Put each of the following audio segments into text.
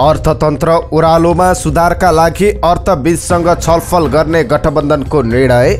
अर्थतन्त्र ओह्रालोमा सुधारका लागि अर्थविदसँग छलफल गर्ने गठबन्धनको निर्णय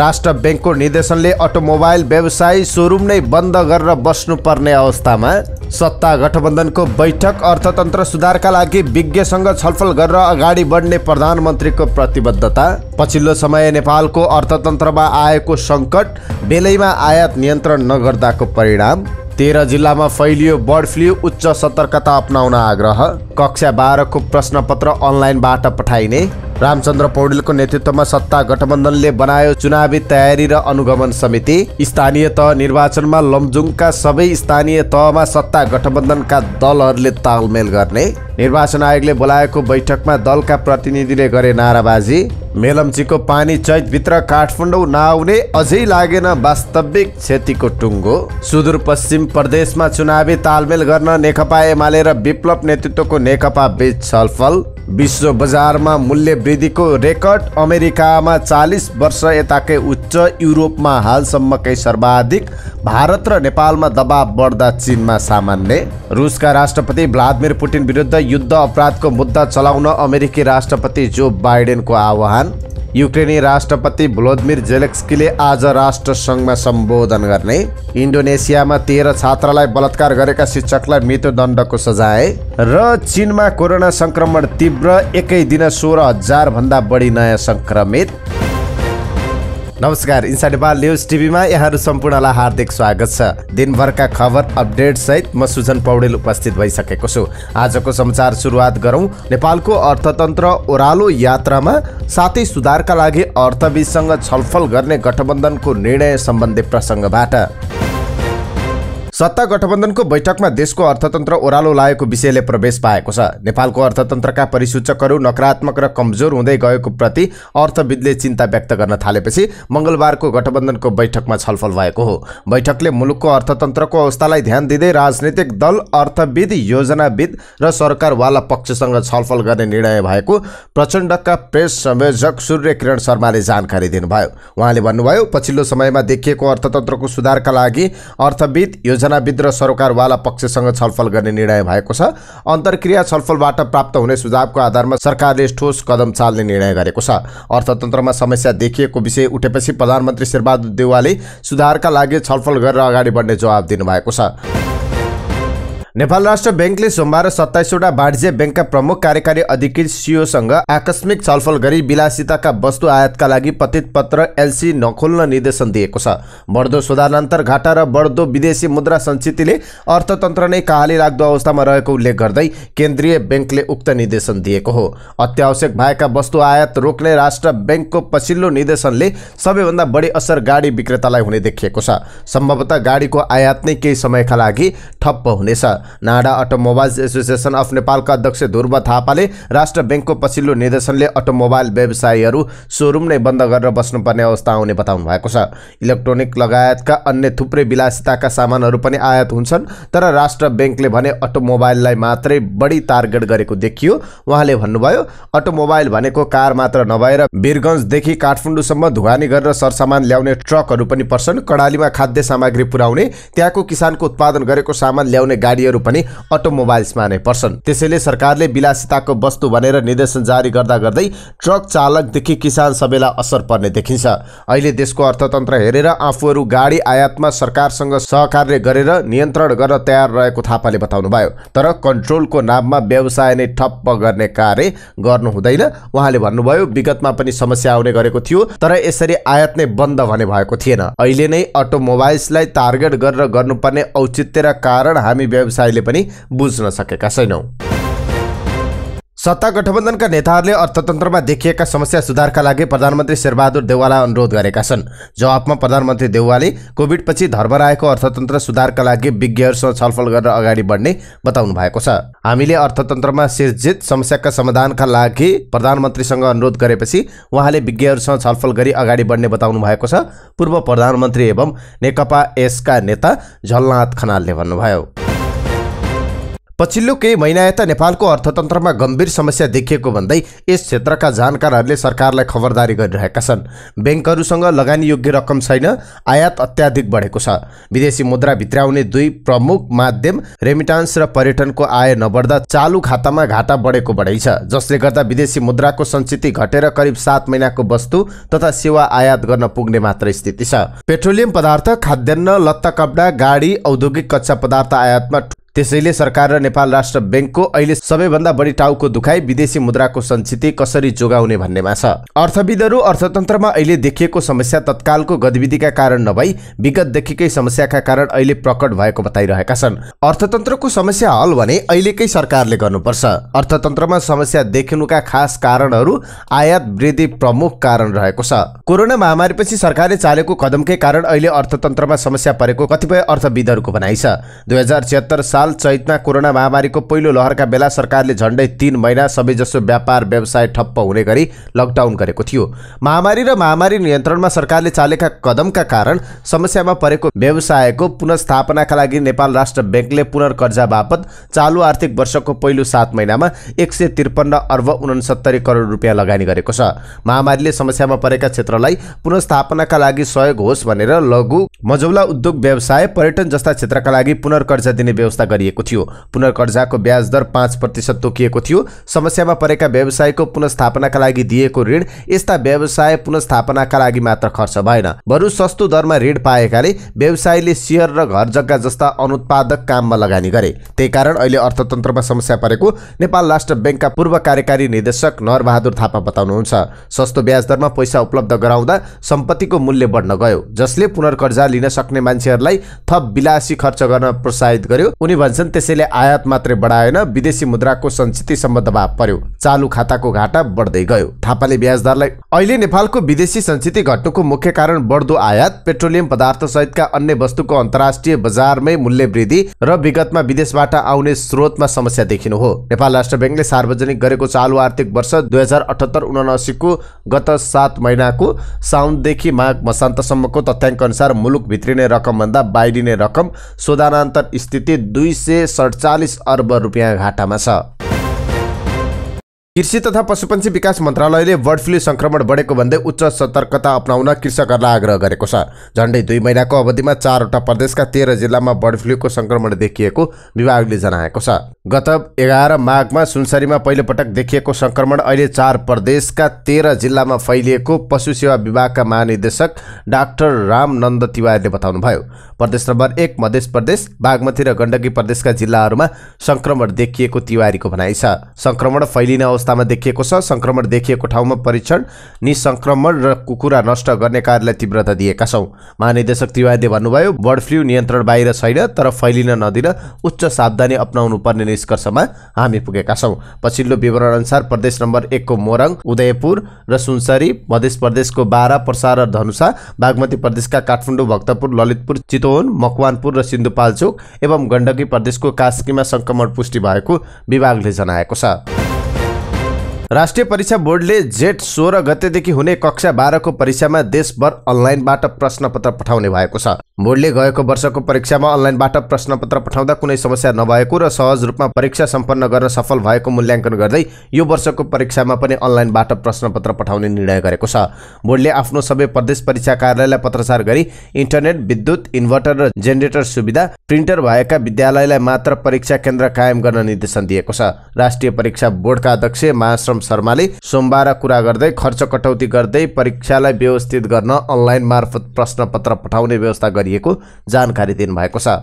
राष्ट्र ब्याङ्कको निर्देशनले अटोमोबाइल व्यवसाय सोरुम नै बन्द गरेर बस्नुपर्ने अवस्थामा सत्ता गठबन्धनको बैठक अर्थतन्त्र सुधारका लागि विज्ञसँग छलफल गरेर अगाडि बढ्ने प्रधानमन्त्रीको प्रतिबद्धता पछिल्लो समय नेपालको अर्थतन्त्रमा आएको सङ्कट बेलैमा आयात नियन्त्रण नगर्दाको परिणाम तेह्र जिल्लामा फैलियो बर्ड फ्लू उच्च सतर्कता अप्नाउन आग्रह कक्षा बाह्रको प्रश्नपत्र अनलाइनबाट पठाइने रामचन्द्र पौडेलको नेतृत्वमा सत्ता गठबन्धनले बनायो चुनावी तयारी र अनुगमन समिति स्थानीय तह निर्वाचनमा लमजुङका सबै स्थानीय तहमा सत्ता गठबन्धनका दलहरूले तालमेल गर्ने निर्वाचन आयोगले बोलाएको बैठकमा दलका प्रतिनिधिले गरे नाराबाजी मेलम्चीको पानी चैतभित्र काठमाडौँ नआउने अझै लागेन वास्तविक क्षतिको टुङ्गो सुदूरपश्चिम प्रदेशमा चुनावी तालमेल गर्न नेकपा एमाले र विप्लव नेतृत्वको नेकपा बीच छलफल विश्व बजारमा मूल्य वृद्धिको रेकर्ड अमेरिकामा चालिस वर्ष यताकै उच्च युरोपमा हालसम्मकै सर्वाधिक भारत र नेपालमा दबाव बढ्दा चिनमा सामान्य रुसका राष्ट्रपति भ्लादिमिर पुटिन विरुद्ध युद्ध अपराधको मुद्दा चलाउन अमेरिकी राष्ट्रपति जो बाइडेनको आह्वान युक्रेनी राष्ट्रपति भ्लोदिमिर जेलेक्स्कीले आज राष्ट्रसङ्घमा सम्बोधन गर्ने इन्डोनेसियामा तेह्र छात्रालाई बलात्कार गरेका शिक्षकलाई मृत्युदण्डको सजाय र चिनमा कोरोना सङ्क्रमण तीव्र एकै दिन सोह्र हजारभन्दा बढी नयाँ सङ्क्रमित नमस्कार इन्साइड नेपाल न्युज टिभीमा यहाँहरू सम्पूर्णलाई हार्दिक स्वागत छ दिनभरका खबर अपडेट सहित म सुजन पौडेल उपस्थित भइसकेको छु आजको समाचार सुरुवात गरौँ नेपालको अर्थतन्त्र ओह्रालो यात्रामा साथै सुधारका लागि अर्थविदसँग छलफल गर्ने गठबन्धनको निर्णय सम्बन्धी प्रसङ्गबाट सत्ता गठबन्धनको बैठकमा देशको अर्थतन्त्र ओह्रालो लागेको विषयले प्रवेश पाएको छ नेपालको अर्थतन्त्रका परिसूचकहरू नकारात्मक र कमजोर हुँदै गएको प्रति अर्थविदले चिन्ता व्यक्त गर्न थालेपछि मङ्गलबारको गठबन्धनको बैठकमा छलफल भएको हो बैठकले मुलुकको अर्थतन्त्रको अवस्थालाई ध्यान दिँदै राजनैतिक दल अर्थविद योजनाविद र सरकारवाला पक्षसँग छलफल गर्ने निर्णय भएको प्रचण्डका प्रेस संयोजक सूर्य किरण शर्माले जानकारी दिनुभयो उहाँले भन्नुभयो पछिल्लो समयमा देखिएको अर्थतन्त्रको सुधारका लागि अर्थविद योजना योजनाविद र सरकारवाला पक्षसँग छलफल गर्ने निर्णय भएको छ अन्तर्क्रिया छलफलबाट प्राप्त हुने सुझावको आधारमा सरकारले ठोस कदम चाल्ने निर्णय गरेको छ अर्थतन्त्रमा समस्या देखिएको विषय उठेपछि प्रधानमन्त्री शेरबहादुर देवालले सुधारका लागि छलफल गरेर अगाडि बढ्ने जवाब दिनुभएको छ नेपाल राष्ट्र ब्याङ्कले सोमबार सत्ताइसवटा वाणिज्य ब्याङ्कका प्रमुख कार्यकारी अधिकृत सिओसँग आकस्मिक छलफल गरी विलासिताका वस्तु आयातका लागि पतित पत्र एलसी नखोल्न निर्देशन दिएको छ बढ्दो सुधारान्तर घाटा र बढ्दो विदेशी मुद्रा सञ्चितले अर्थतन्त्र नै कहाली लाग्दो अवस्थामा रहेको उल्लेख गर्दै केन्द्रीय ब्याङ्कले उक्त निर्देशन दिएको हो अत्यावश्यक भएका वस्तु आयात रोक्ने राष्ट्र ब्याङ्कको पछिल्लो निर्देशनले सबैभन्दा बढी असर गाडी विक्रेतालाई हुने देखिएको छ सम्भवतः गाडीको आयात नै केही समयका लागि ठप्प हुनेछ नाडा अटोमोबाइल्स एसोसिएसन अफ नेपालका अध्यक्ष ध्रुव थापाले राष्ट्र ब्याङ्कको पछिल्लो निर्देशनले अटोमोबाइल व्यवसायीहरू सोरुम नै बन्द गरेर बस्नुपर्ने अवस्था आउने बताउनु भएको छ इलेक्ट्रोनिक लगायतका अन्य थुप्रै विलासिताका सामानहरू पनि आयात हुन्छन् तर राष्ट्र ब्याङ्कले भने अटोमोबाइललाई मात्रै बढी टार्गेट गरेको देखियो उहाँले भन्नुभयो अटोमोबाइल भनेको कार मात्र नभएर वीरगन्जदेखि काठमाडौँसम्म धुवानी गरेर सरसामान ल्याउने ट्रकहरू पनि पर्छन् कडालीमा खाद्य सामग्री पुर्याउने त्यहाँको किसानको उत्पादन गरेको सामान ल्याउने गाडीहरू मूल्यहरू पनि अटोमोबाइल्समा नै पर्छन् त्यसैले सरकारले विलासिताको वस्तु भनेर निर्देशन जारी गर्दा गर्दै ट्रक चालकदेखि किसान सबैलाई असर पर्ने देखिन्छ अहिले देशको अर्थतन्त्र हेरेर आफूहरू गाडी आयातमा सरकारसँग सहकार्य गरेर नियन्त्रण गर्न तयार रहेको थापाले बताउनुभयो तर कन्ट्रोलको नाममा व्यवसाय नै ठप्प गर्ने कार्य गर्नु हुँदैन उहाँले भन्नुभयो विगतमा पनि समस्या आउने गरेको थियो तर यसरी आयात नै बन्द भने भएको थिएन अहिले नै अटोमोबाइल्सलाई टार्गेट गरेर गर्नुपर्ने औचित्य र कारण हामी व्यवसाय व्यवसायीले पनि बुझ्न सकेका छैनौँ सत्ता गठबन्धनका नेताहरूले अर्थतन्त्रमा देखिएका समस्या सुधारका लागि प्रधानमन्त्री शेरबहादुर देउवालाई अनुरोध गरेका छन् जवाबमा प्रधानमन्त्री देउवाले कोभिडपछि धर्मराएको अर्थतन्त्र सुधारका लागि विज्ञहरूसँग छलफल गरेर अगाडि बढ्ने बताउनु भएको छ हामीले अर्थतन्त्रमा सिर्जित समस्याका समाधानका लागि प्रधानमन्त्रीसँग अनुरोध गरेपछि उहाँले विज्ञहरूसँग छलफल गरी अगाडि बढ्ने बताउनु भएको छ पूर्व प्रधानमन्त्री एवं नेकपा एसका नेता झलनाथ खनालले भन्नुभयो पछिल्लो केही महिना यता नेपालको अर्थतन्त्रमा गम्भीर समस्या देखिएको भन्दै यस क्षेत्रका जानकारहरूले सरकारलाई खबरदारी गरिरहेका छन् ब्याङ्कहरूसँग लगानी योग्य रकम छैन आयात अत्याधिक बढेको छ विदेशी मुद्रा भित्राउने दुई प्रमुख माध्यम रेमिटान्स र पर्यटनको आय नबढ्दा चालु खातामा घाटा बढेको बढाइ छ जसले गर्दा विदेशी मुद्राको सञ्चित घटेर करिब सात महिनाको वस्तु तथा सेवा आयात गर्न पुग्ने मात्र स्थिति छ पेट्रोलियम पदार्थ खाद्यान्न लत्ता कपडा गाडी औद्योगिक कच्चा पदार्थ आयातमा त्यसैले सरकार र नेपाल राष्ट्र ब्याङ्कको अहिले सबैभन्दा बढी टाउको दुखाइ विदेशी मुद्राको सञ्चित कसरी जोगाउने भन्नेमा छ अर्थविदहरू अर्थतन्त्रमा अहिले देखिएको समस्या तत्कालको गतिविधिका कारण नभई विगतदेखिकै समस्याका कारण अहिले प्रकट भएको बताइरहेका छन् अर्थतन्त्रको समस्या हल भने अहिलेकै सरकारले गर्नुपर्छ अर्थतन्त्रमा समस्या देखिनुका खास कारणहरू आयात वृद्धि प्रमुख कारण रहेको छ कोरोना महामारीपछि सरकारले चालेको कदमकै कारण अहिले अर्थतन्त्रमा समस्या परेको कतिपय अर्थविदहरूको भनाइ छ दुई हजार साल चैतमा कोरोना महामारीको पहिलो लहरका बेला सरकारले झन्डै तिन महिना सबैजसो व्यापार व्यवसाय ठप्प हुने गरी लकडाउन गरेको थियो महामारी र महामारी नियन्त्रणमा सरकारले चालेका कदमका कारण समस्यामा परेको व्यवसायको पुनस्थापनाका लागि नेपाल राष्ट्र ब्याङ्कले पुनर्कर्जा बापत चालु आर्थिक वर्षको पहिलो सात महिनामा एक सय त्रिपन्न अर्ब उनसत्तरी करोड रुपियाँ लगानी गरेको छ महामारीले समस्यामा परेका क्षेत्रलाई पुनस्थापनाका लागि सहयोग होस् भनेर लघु मझौला उद्योग व्यवसाय पर्यटन जस्ता क्षेत्रका लागि पुनर्कर्जा दिने व्यवस्था गरिएको थियो पुनर्कर्जाको ब्याज दर पाँच प्रतिशत तोकिएको थियो समस्यामा परेका व्यवसायको पुनस्थापनाका लागि दिएको ऋण यस्ता व्यवसाय पुनस्थापनाका लागि मात्र खर्च भएन बरु सस्तो दरमा ऋण पाएकाले व्यवसायले सेयर र घर जग्गा जस्ता अनुत्पादक काममा लगानी गरे त्यही कारण अहिले अर्थतन्त्रमा समस्या परेको नेपाल राष्ट्र ब्याङ्कका पूर्व कार्यकारी निर्देशक नरबहादुर थापा बताउनुहुन्छ सस्तो ब्याज दरमा पैसा उपलब्ध गराउँदा सम्पत्तिको मूल्य बढ्न गयो जसले पुनर्कर्जा लिन सक्ने मान्छेहरूलाई थप विलासी खर्च गर्न प्रोत्साहित गर्यो उनी भन्छन् त्यसैले आयात मात्रै बढाएन विदेशी मुद्राको सञ्चितीसम्म दबाव पर्यो चालु खाताको घाटा बढ्दै गयो थापाले ब्याजदरलाई अहिले नेपालको विदेशी सञ्चिति घट्नुको मुख्य कारण बढ्दो आयात पेट्रोलियम पदार्थ सहितका अन्य वस्तुको अन्तर्राष्ट्रिय बजारमै मूल्य वृद्धि र विगतमा विदेशबाट आउने स्रोतमा समस्या देखिनु हो नेपाल राष्ट्र ब्याङ्कले सार्वजनिक गरेको चालु आर्थिक वर्ष दुई हजार अठहत्तर उनासीको गत सात महिनाको साउनदेखि माघ मसान्तसम्मको तथ्याङ्क अनुसार मुलुक भित्रिने रकमभन्दा बाहिरिने रकम शोधानान्तर स्थिति दुई दुई सय सडचालिस अर्ब रुपियाँ घाटामा छ कृषि तथा पशुपन्छी विकास मन्त्रालयले बर्ड फ्लू सङ्क्रमण बढेको भन्दै उच्च सतर्कता अप्नाउन कृषकहरूलाई आग्रह गरेको छ झन्डै दुई महिनाको अवधिमा चारवटा प्रदेशका तेह्र जिल्लामा बर्ड फ्लूको सङ्क्रमण देखिएको विभागले जनाएको छ गत एघार माघमा सुनसरीमा पहिलोपटक देखिएको सङ्क्रमण अहिले चार प्रदेशका तेह्र जिल्लामा फैलिएको पशु सेवा विभागका महानिर्देशक डाक्टर रामनन्द तिवारीले बताउनुभयो प्रदेश नम्बर एक मध्य प्रदेश बागमती र गण्डकी प्रदेशका जिल्लाहरूमा सङ्क्रमण देखिएको तिवारीको भनाइ छ सङ्क्रमण फैलिन अवस्थामा देखिएको छ संक्रमण देखिएको ठाउँमा परीक्षण निसङ्क्रमण र कुखुरा नष्ट गर्ने कार्यलाई तीव्रता दिएका छौँ महानिर्देशक त्रिवादीले भन्नुभयो बर्ड फ्लू नियन्त्रण बाहिर छैन तर फैलिन नदिन उच्च सावधानी अप्नाउनु पर्ने निष्कर्षमा हामी पुगेका छौँ पछिल्लो विवरण अनुसार प्रदेश नम्बर एकको मोरङ उदयपुर र सुनसरी मध्य प्रदेशको बारा प्रसार र धनुषा बागमती प्रदेशका काठमाडौँ भक्तपुर ललितपुर चितवन मकवानपुर र सिन्धुपाल्चोक एवं गण्डकी प्रदेशको कास्कीमा सङ्क्रमण पुष्टि भएको विभागले जनाएको छ राष्ट्रिय परीक्षा बोर्डले जेठ सोह्र गतेदेखि हुने कक्षा बाह्रको परीक्षामा देशभर अनलाइनबाट प्रश्नपत्र पठाउने भएको छ बोर्डले गएको वर्षको परीक्षामा अनलाइनबाट प्रश्नपत्र पठाउँदा कुनै समस्या नभएको र सहज रूपमा परीक्षा सम्पन्न गर्न सफल भएको मूल्याङ्कन गर्दै यो वर्षको परीक्षामा पनि अनलाइनबाट प्रश्नपत्र पठाउने निर्णय गरेको छ बोर्डले आफ्नो सबै प्रदेश परीक्षा कार्यालयलाई पत्रचार गरी इन्टरनेट विद्युत इन्भर्टर र जेनेरेटर सुविधा प्रिन्टर भएका विद्यालयलाई मात्र परीक्षा केन्द्र कायम गर्न निर्देशन दिएको छ राष्ट्रिय परीक्षा बोर्डका अध्यक्ष महाश्रम शर्माले सोमबार कुरा गर्दै खर्च कटौती गर्दै परीक्षालाई व्यवस्थित गर्न अनलाइन मार्फत प्रश्न पत्र पठाउने व्यवस्था गरिएको जानकारी दिनुभएको छ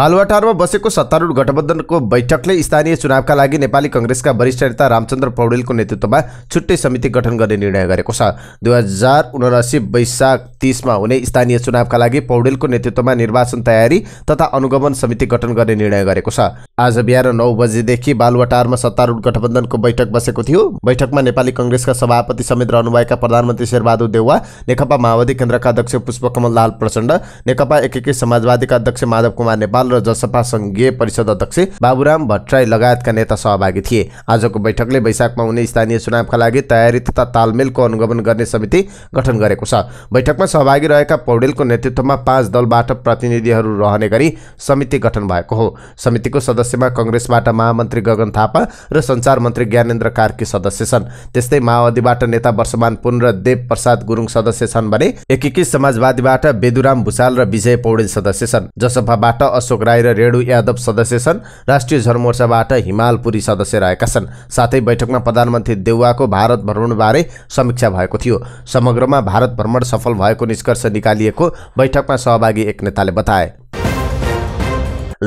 बालुवाटारमा बसेको सत्तारूढ गठबन्धनको बैठकले स्थानीय चुनावका लागि नेपाली कङ्ग्रेसका वरिष्ठ नेता रामचन्द्र पौडेलको नेतृत्वमा छुट्टै समिति गठन गर्ने निर्णय गरेको छ दुई हजार उनासी वैशाख तिसमा हुने स्थानीय चुनावका लागि पौडेलको नेतृत्वमा निर्वाचन तयारी तथा अनुगमन समिति गठन गर्ने निर्णय गरेको छ आज बिहान नौ बजेदेखि बालुवाटारमा सत्तारूढ गठबन्धनको बैठक बसेको थियो बैठकमा नेपाली कङ्ग्रेसका सभापति समेत रहनुभएका प्रधानमन्त्री शेरबहादुर देउवा नेकपा माओवादी केन्द्रका अध्यक्ष पुष्पकमल लाल प्रचण्ड नेकपा एकीकृत समाजवादीका अध्यक्ष माधव कुमार नेपाल र जसपा सङ्घीय परिषद अध्यक्ष बाबुराम भट्टराई लगायतका नेता सहभागी थिए आजको बैठकले वैशाखमा हुने स्थानीय चुनावका लागि तयारी तथा तालमेलको अनुगमन गर्ने समिति गठन गरेको छ बैठकमा सहभागी रहेका पौडेलको नेतृत्वमा पाँच दलबाट प्रतिनिधिहरू रहने गरी समिति गठन भएको हो समितिको सदस्य सदस्यमा कङ्ग्रेसबाट महामन्त्री गगन थापा र सञ्चार मन्त्री ज्ञानेन्द्र कार्की सदस्य छन् त्यस्तै माओवादीबाट नेता वर्षमान पुन र देव प्रसाद गुरुङ सदस्य छन् भने एकीकृत समाजवादीबाट बेदुराम भुषाल र विजय पौडेल सदस्य छन् जसपाबाट अशोक राई र रेणु यादव सदस्य छन् राष्ट्रिय जनमोर्चाबाट हिमाल पुरी सदस्य रहेका छन् साथै बैठकमा प्रधानमन्त्री देउवाको भारत भ्रमणबारे समीक्षा भएको थियो समग्रमा भारत भ्रमण सफल भएको निष्कर्ष निकालिएको बैठकमा सहभागी एक नेताले बताए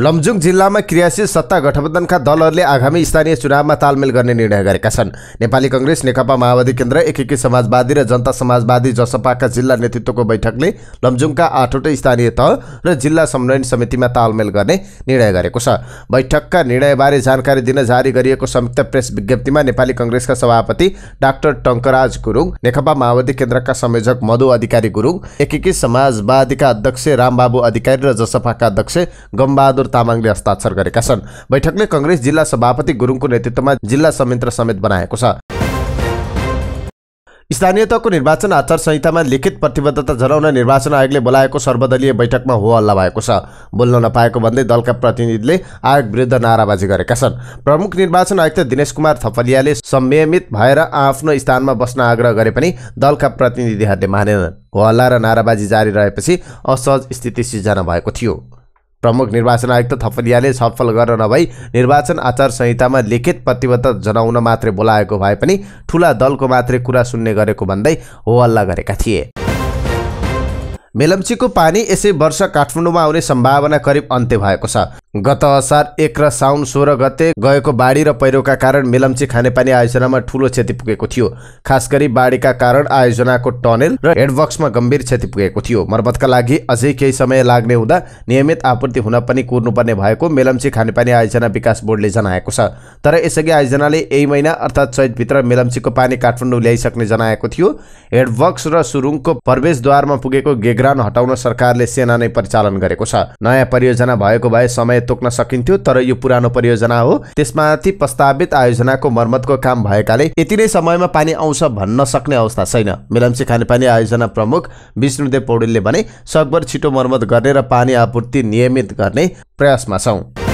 लमजुङ जिल्लामा क्रियाशील सत्ता गठबन्धनका दलहरूले आगामी स्थानीय चुनावमा तालमेल गर्ने निर्णय गरेका छन् नेपाली कङ्ग्रेस नेकपा माओवादी केन्द्र एकीकृत समाजवादी र जनता समाजवादी जसपाका जिल्ला नेतृत्वको बैठकले लमजुङका आठवटै स्थानीय तह र जिल्ला समन्वयन समितिमा तालमेल गर्ने निर्णय गरेको छ बैठकका निर्णयबारे जानकारी दिन जारी गरिएको संयुक्त प्रेस विज्ञप्तिमा नेपाली कङ्ग्रेसका सभापति डाक्टर टङ्कराज गुरुङ नेकपा माओवादी केन्द्रका संयोजक मधु अधिकारी गुरुङ एकीकृत समाजवादीका अध्यक्ष रामबाबु अधिकारी र जसपाका अध्यक्ष गमबहादुर बहादुर तामाङले हस्ताक्षर गरेका छन् बैठकले कङ्ग्रेस जिल्ला सभापति गुरुङको नेतृत्वमा जिल्ला संयन्त्र समेत बनाएको छ स्थानीय तहको निर्वाचन आचार संहितामा लिखित प्रतिबद्धता जनाउन निर्वाचन आयोगले बोलाएको सर्वदलीय बैठकमा हो हल्ला भएको छ बोल्न नपाएको भन्दै दलका प्रतिनिधिले आयोग विरुद्ध नाराबाजी गरेका छन् प्रमुख निर्वाचन आयुक्त दिनेश कुमार थपलियाले संयमित भएर आफ्नो स्थानमा बस्न आग्रह गरे पनि दलका प्रतिनिधिहरूले मानेनन् हो हल्ला र नाराबाजी जारी रहेपछि असहज स्थिति सिर्जना भएको थियो प्रमुख निर्वाचन आयुक्त थपलियाले सफल गर्न नभई निर्वाचन आचार संहितामा लिखित प्रतिबद्धता जनाउन मात्रै बोलाएको भए पनि ठुला दलको मात्रै कुरा सुन्ने गरेको भन्दै हो हल्ला गरेका थिए मेलम्चीको पानी यसै वर्ष काठमाडौँमा आउने सम्भावना करिब अन्त्य भएको छ गत असार एक र साउन सोह्र गते गएको बाढी र पहिरोका कारण मेलम्ची खानेपानी आयोजनामा ठूलो क्षति पुगेको थियो खास गरी बाढीका कारण आयोजनाको टनेल र हेडबक्समा गम्भीर क्षति पुगेको थियो मर्मतका लागि अझै केही समय लाग्ने हुँदा नियमित आपूर्ति हुन पनि कुर्नुपर्ने भएको मेलम्ची खानेपानी आयोजना विकास बोर्डले जनाएको छ तर यसअघि आयोजनाले यही महिना अर्थात् चैतभित्र मेलम्चीको पानी काठमाडौँ ल्याइसक्ने जनाएको थियो हेडबक्स र सुरुङको प्रवेशद्वारमा पुगेको गेग्रान हटाउन सरकारले सेना नै परिचालन गरेको छ नयाँ परियोजना भएको भए समय तोक्न सकिन्थ्यो तर यो पुरानो परियोजना हो त्यसमाथि प्रस्तावित आयोजनाको मर्मतको काम भएकाले यति नै समयमा पानी आउँछ भन्न सक्ने अवस्था छैन मेलम्ची खानेपानी आयोजना प्रमुख विष्णुदेव पौडेलले भने सकभर छिटो मर्मत गर्ने र पानी आपूर्ति नियमित गर्ने प्रयासमा छौँ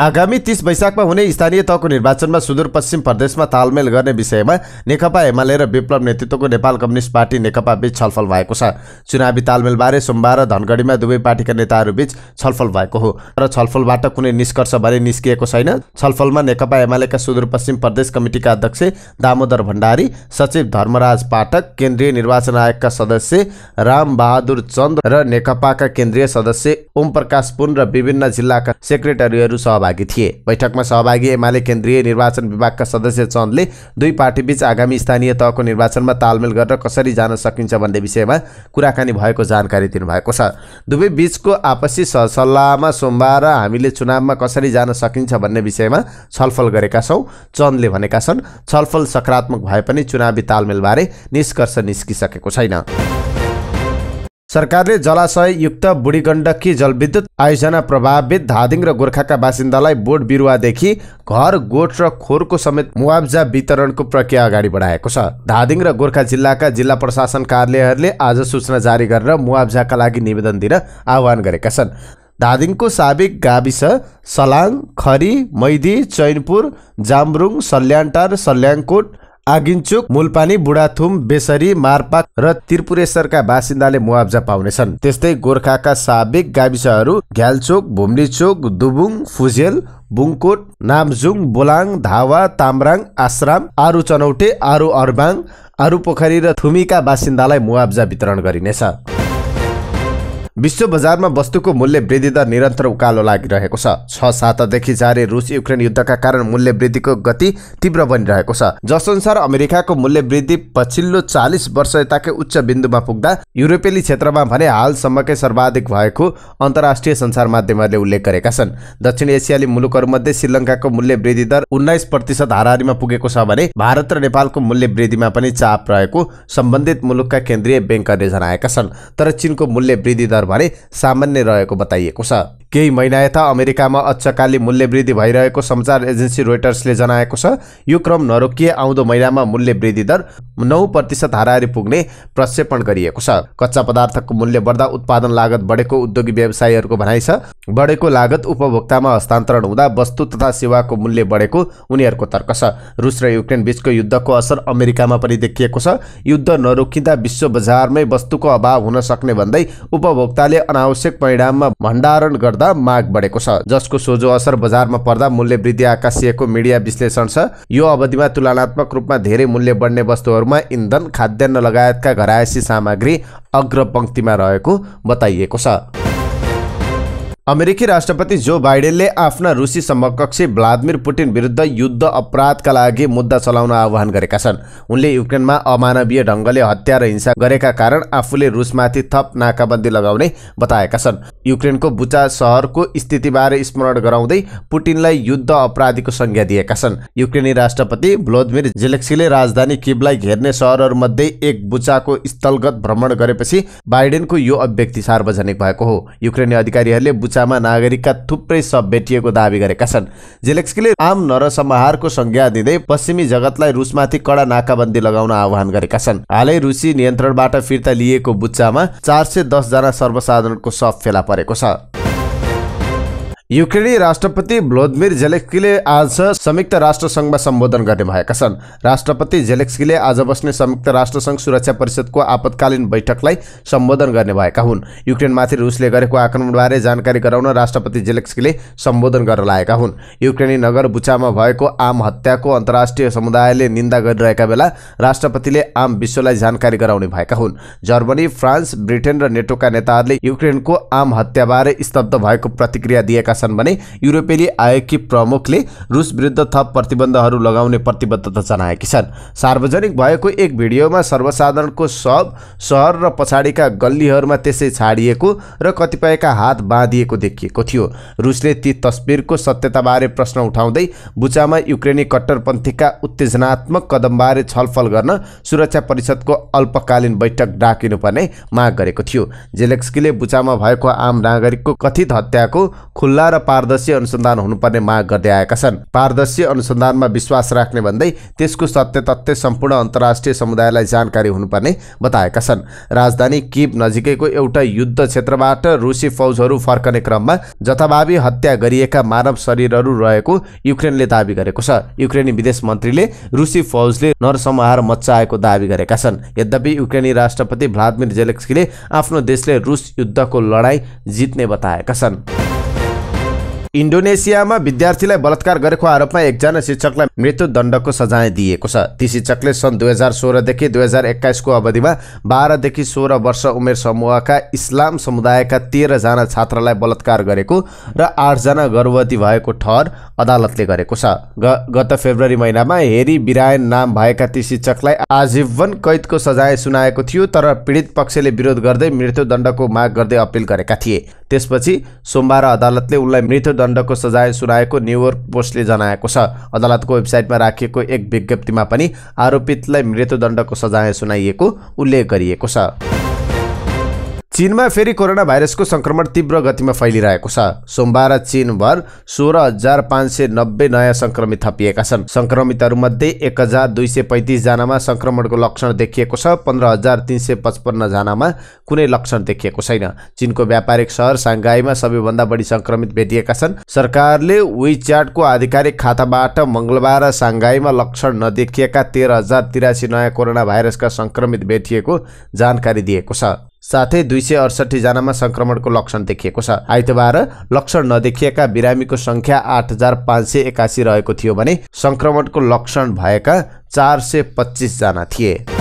आगामी तीस वैशाखमा हुने स्थानीय तहको निर्वाचनमा सुदूरपश्चिम प्रदेशमा तालमेल गर्ने विषयमा नेकपा एमाले र विप्लव नेतृत्वको नेपाल कम्युनिस्ट पार्टी नेकपा बीच छलफल भएको छ चुनावी तालमेलबारे सोमबार र धनगढीमा दुवै पार्टीका नेताहरू बीच छलफल भएको हो तर छलफलबाट कुनै निष्कर्ष भने निस्किएको छैन छलफलमा नेकपा एमालेका सुदूरपश्चिम प्रदेश कमिटिका अध्यक्ष दामोदर भण्डारी सचिव धर्मराज पाठक केन्द्रीय निर्वाचन आयोगका सदस्य रामबहादुर चन्द र नेकपाका केन्द्रीय सदस्य ओम प्रकाश पुन र विभिन्न जिल्लाका सेक्रेटरीहरू सहभागी सहभागी थिए बैठकमा सहभागी एमाले केन्द्रीय निर्वाचन विभागका सदस्य चन्दले दुई पार्टीबीच आगामी स्थानीय तहको निर्वाचनमा तालमेल गरेर कसरी जान सकिन्छ भन्ने विषयमा कुराकानी भएको जानकारी दिनुभएको छ दुवै बीचको आपसी सल्लाहमा सोमबार हामीले चुनावमा कसरी जान सकिन्छ भन्ने विषयमा छलफल गरेका छौँ चन्दले भनेका छन् छलफल सकारात्मक भए पनि चुनावी तालमेलबारे निष्कर्ष निस्किसकेको छैन सरकारले जलाशययुक्त बुढी गण्डकी जलविद्युत आयोजना प्रभावित धादिङ र गोर्खाका बासिन्दालाई बोट बिरुवादेखि घर गोठ र खोरको समेत मुआब्जा वितरणको प्रक्रिया अगाडि बढाएको छ धादिङ र गोर्खा जिल्लाका जिल्ला प्रशासन कार्यालयहरूले आज सूचना जारी गरेर मुआब्जाका लागि निवेदन दिन आह्वान गरेका छन् धादिङको साबिक गाविस सलाङ खरी मैदी चैनपुर जाम्रुङ सल्यानटार सल्याङकोट आगिन्चुक मूलपानी बुढाथुम बेसरी मारपाक र त्रिपुरेश्वरका बासिन्दाले मुआब्जा पाउनेछन् त्यस्तै गोर्खाका साबिक गाविसहरू घ्यालचोक भुम्लीचोक दुबुङ फुजेल बुङकोट नामजुङ बोलाङ धावा ताम्राङ आश्राम आरु चनौटे आरु अर्बाङ आरु पोखरी र थुमीका बासिन्दालाई मुआब्जा वितरण गरिनेछ विश्व बजारमा वस्तुको मूल्य वृद्धि दर निरन्तर उकालो लागिरहेको छ छ सातदेखि जारी रुस युक्रेन युद्धका कारण मूल्य वृद्धिको गति तीव्र बनिरहेको छ जसअनुसार अमेरिकाको मूल्य वृद्धि पछिल्लो चालिस वर्ष यताकै उच्च बिन्दुमा पुग्दा युरोपेली क्षेत्रमा भने हालसम्मकै सर्वाधिक भएको अन्तर्राष्ट्रिय संसार माध्यमहरूले उल्लेख गरेका छन् दक्षिण एसियाली मुलुकहरूमध्ये श्रीलङ्काको मूल्य वृद्धि दर उन्नाइस प्रतिशत हाराहारीमा पुगेको छ भने भारत र नेपालको मूल्य वृद्धिमा पनि चाप रहेको सम्बन्धित मुलुकका केन्द्रीय ब्याङ्कहरूले जनाएका छन् तर चिनको मूल्य वृद्धि दर भने सामान्य रहेको बताइएको छ केही महिना यता अमेरिकामा अच्चकाली मूल्यवृद्धि भइरहेको समाचार एजेन्सी रोइटर्सले जनाएको छ यो क्रम नरोकिए आउँदो महिनामा मूल्य वृद्धि दर नौ प्रतिशत हाराहारी पुग्ने प्रक्षेपण गरिएको छ कच्चा पदार्थको मूल्य बढ्दा उत्पादन लागत बढेको उद्योगी व्यवसायीहरूको भनाइ छ बढेको लागत उपभोक्तामा हस्तान्तरण हुँदा वस्तु तथा सेवाको मूल्य बढेको उनीहरूको तर्क छ रुस र युक्रेन बीचको युद्धको असर अमेरिकामा पनि देखिएको छ युद्ध नरोकिँदा विश्व बजारमै वस्तुको अभाव हुन सक्ने भन्दै उपभोक्ताले अनावश्यक परिणाममा भण्डारण गर्दै गर्दा माग बढेको छ जसको सोझो असर बजारमा पर्दा मूल्य वृद्धि आकाशिएको मिडिया विश्लेषण छ यो अवधिमा तुलनात्मक रूपमा धेरै मूल्य बढ्ने वस्तुहरूमा इन्धन खाद्यान्न लगायतका घरायसी सामग्री अग्रपङ्क्तिमा रहेको बताइएको छ अमेरिकी राष्ट्रपति जो बाइडेनले आफ्ना रुसी समकक्षी भ्लादिमिर पुटिन विरुद्ध युद्ध अपराधका लागि मुद्दा चलाउन आह्वान गरेका छन् उनले युक्रेनमा अमानवीय ढङ्गले हत्या र हिंसा गरेका कारण आफूले रुसमाथि थप नाकाबन्दी लगाउने बताएका छन् युक्रेनको बुचा सहरको स्थितिबारे स्मरण गराउँदै पुटिनलाई युद्ध अपराधीको संज्ञा दिएका छन् युक्रेनी राष्ट्रपति भ्लोदिमिर जेलेक्सीले राजधानी किबलाई घेर्ने सहरहरूमध्ये एक बुचाको स्थलगत भ्रमण गरेपछि बाइडेनको यो अभिव्यक्ति सार्वजनिक भएको हो युक्रेनी अधिकारीहरूले शिक्षामा नागरिकका थुप्रै सब भेटिएको दावी गरेका छन् जेलेक्स्कीले आम नरसंहारको संज्ञा दिँदै पश्चिमी जगतलाई रुसमाथि कडा नाकाबन्दी लगाउन आह्वान गरेका छन् हालै रुसी नियन्त्रणबाट फिर्ता लिएको बुच्चामा चार सय दसजना सर्वसाधारणको सब फेला परेको छ युक्रेनी राष्ट्रपति भ्लोदमिर जेलेक्सकीले आज संयुक्त राष्ट्रसङ्घमा सम्बोधन गर्ने भएका छन् राष्ट्रपति जेलेक्सकीले आज बस्ने संयुक्त राष्ट्रसङ्घ सुरक्षा परिषदको आपतकालीन बैठकलाई सम्बोधन गर्ने भएका हुन् युक्रेनमाथि रुसले गरेको आक्रमणबारे जानकारी गराउन राष्ट्रपति जेलेक्सकीले सम्बोधन गर्न लागेका हुन् युक्रेनी नगर बुचामा भएको आम हत्याको अन्तर्राष्ट्रिय समुदायले निन्दा गरिरहेका बेला राष्ट्रपतिले आम विश्वलाई जानकारी गराउने भएका हुन् जर्मनी फ्रान्स ब्रिटेन र नेटोका नेताहरूले युक्रेनको आम हत्याबारे स्तब्ध भएको प्रतिक्रिया दिएका छन् भने युरोपेली आयोगकी प्रमुखले रुस विरुद्ध थप प्रतिबन्धहरू लगाउने प्रतिबद्धता जनाएकी छन् सार्वजनिक भएको एक भिडियोमा सर्वसाधारणको सब सहर र पछाडिका गल्लीहरूमा त्यसै छाडिएको र कतिपयका हात बाँधिएको देखिएको थियो रुसले ती तस्बिरको सत्यताबारे प्रश्न उठाउँदै बुचामा युक्रेनी कट्टरपन्थीका उत्तेजनात्मक कदमबारे छलफल गर्न सुरक्षा परिषदको अल्पकालीन बैठक डाकिनुपर्ने माग गरेको थियो जेलेक्सकीले बुचामा भएको आम नागरिकको कथित हत्याको खुल्ला खुला र पारदर्शी अनुसन्धान हुनुपर्ने माग गर्दै आएका छन् पारदर्शी अनुसन्धानमा विश्वास राख्ने भन्दै त्यसको सत्य तथ्य सम्पूर्ण अन्तर्राष्ट्रिय समुदायलाई जानकारी हुनुपर्ने बताएका छन् राजधानी किब नजिकैको एउटा युद्ध क्षेत्रबाट रुसी फौजहरू फर्कने क्रममा जथाभावी हत्या गरिएका मानव शरीरहरू रहेको युक्रेनले दावी गरेको छ युक्रेनी विदेश मन्त्रीले रुसी फौजले नरसंहार मच्चाएको दावी गरेका छन् यद्यपि युक्रेनी राष्ट्रपति भ्लादिमिर जेलेक्सकीले आफ्नो देशले रुस युद्धको लडाईँ जित्ने बताएका छन् इन्डोनेसियामा विद्यार्थीलाई बलात्कार गरेको आरोपमा एकजना शिक्षकलाई मृत्युदण्डको सजाय दिएको छ ती शिक्षकले सन् दुई हजार सोह्रदेखि दुई हजार एक्काइसको अवधिमा बाह्रदेखि सोह्र वर्ष उमेर समूहका इस्लाम समुदायका तेह्रजना छात्रलाई बलात्कार गरेको र आठजना गर्भवती भएको ठहर अदालतले गरेको छ गत फेब्रुअरी महिनामा हेरी बिरायन नाम भएका ती शिक्षकलाई आजीवन कैदको सजाय सुनाएको थियो तर पीडित पक्षले विरोध गर्दै मृत्युदण्डको माग गर्दै अपिल गरेका थिए त्यसपछि सोमबार अदालतले उनलाई मृत्यु दण्डको सजाय सुनाएको न्युयोर्क पोस्टले जनाएको छ अदालतको वेबसाइटमा राखिएको एक विज्ञप्तिमा पनि आरोपितलाई मृत्युदण्डको सजाय सुनाइएको उल्लेख गरिएको छ चीनमा फेरि कोरोना भाइरसको सङ्क्रमण तीव्र गतिमा फैलिरहेको छ सोमबार चिनभर सोह्र हजार पाँच सय नब्बे नयाँ सङ्क्रमित थपिएका छन् सङ्क्रमितहरूमध्ये एक हजार दुई सय पैँतिसजनामा सङ्क्रमणको लक्षण देखिएको छ पन्ध्र हजार तिन सय पचपन्नजनामा कुनै लक्षण देखिएको छैन चिनको व्यापारिक सहर साङ्घाईमा सबैभन्दा बढी सङ्क्रमित भेटिएका छन् सरकारले विच्याटको आधिकारिक खाताबाट मङ्गलबार साङ्घाईमा लक्षण नदेखिएका तेह्र हजार तिरासी नयाँ कोरोना भाइरसका सङ्क्रमित भेटिएको जानकारी दिएको छ साथै दुई सय अडसठीजनामा सङ्क्रमणको लक्षण देखिएको छ आइतबार लक्षण नदेखिएका बिरामीको सङ्ख्या आठ हजार पाँच सय एकासी रहेको थियो भने सङ्क्रमणको लक्षण भएका चार सय पच्चिसजना थिए